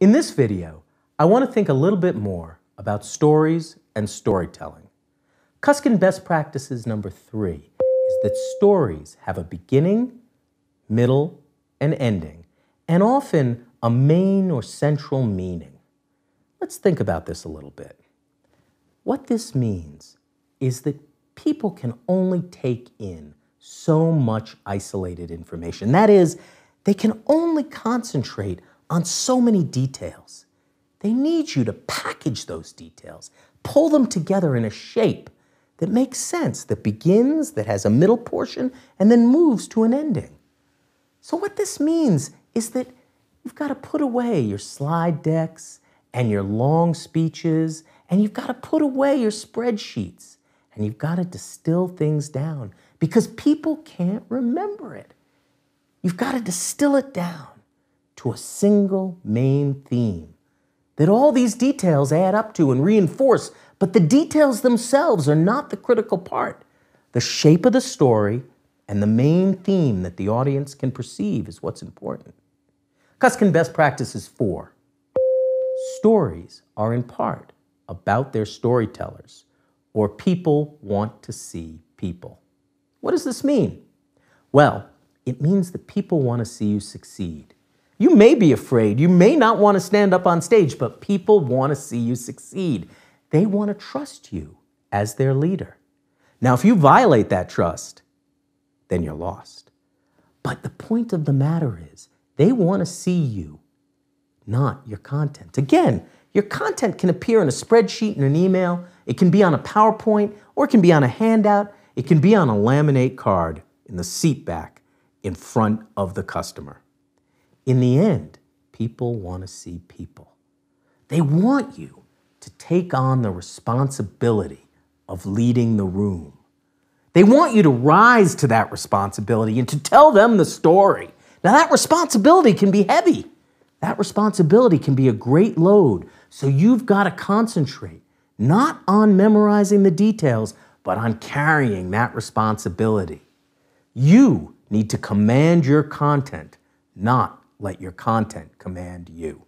In this video, I want to think a little bit more about stories and storytelling. Cuskin best practices number three is that stories have a beginning, middle, and ending, and often a main or central meaning. Let's think about this a little bit. What this means is that people can only take in so much isolated information. That is, they can only concentrate on so many details. They need you to package those details, pull them together in a shape that makes sense, that begins, that has a middle portion, and then moves to an ending. So, what this means is that you've got to put away your slide decks and your long speeches, and you've got to put away your spreadsheets, and you've got to distill things down because people can't remember it. You've got to distill it down to a single main theme that all these details add up to and reinforce, but the details themselves are not the critical part. The shape of the story and the main theme that the audience can perceive is what's important. Cuskin best practices four. Stories are in part about their storytellers, or people want to see people. What does this mean? Well, it means that people want to see you succeed. You may be afraid. You may not want to stand up on stage, but people want to see you succeed. They want to trust you as their leader. Now, if you violate that trust, then you're lost. But the point of the matter is, they want to see you, not your content. Again, your content can appear in a spreadsheet in an email, it can be on a PowerPoint, or it can be on a handout, it can be on a laminate card in the seat back in front of the customer. In the end, people want to see people. They want you to take on the responsibility of leading the room. They want you to rise to that responsibility and to tell them the story. Now, that responsibility can be heavy. That responsibility can be a great load. So, you've got to concentrate not on memorizing the details, but on carrying that responsibility. You need to command your content, not let your content command you.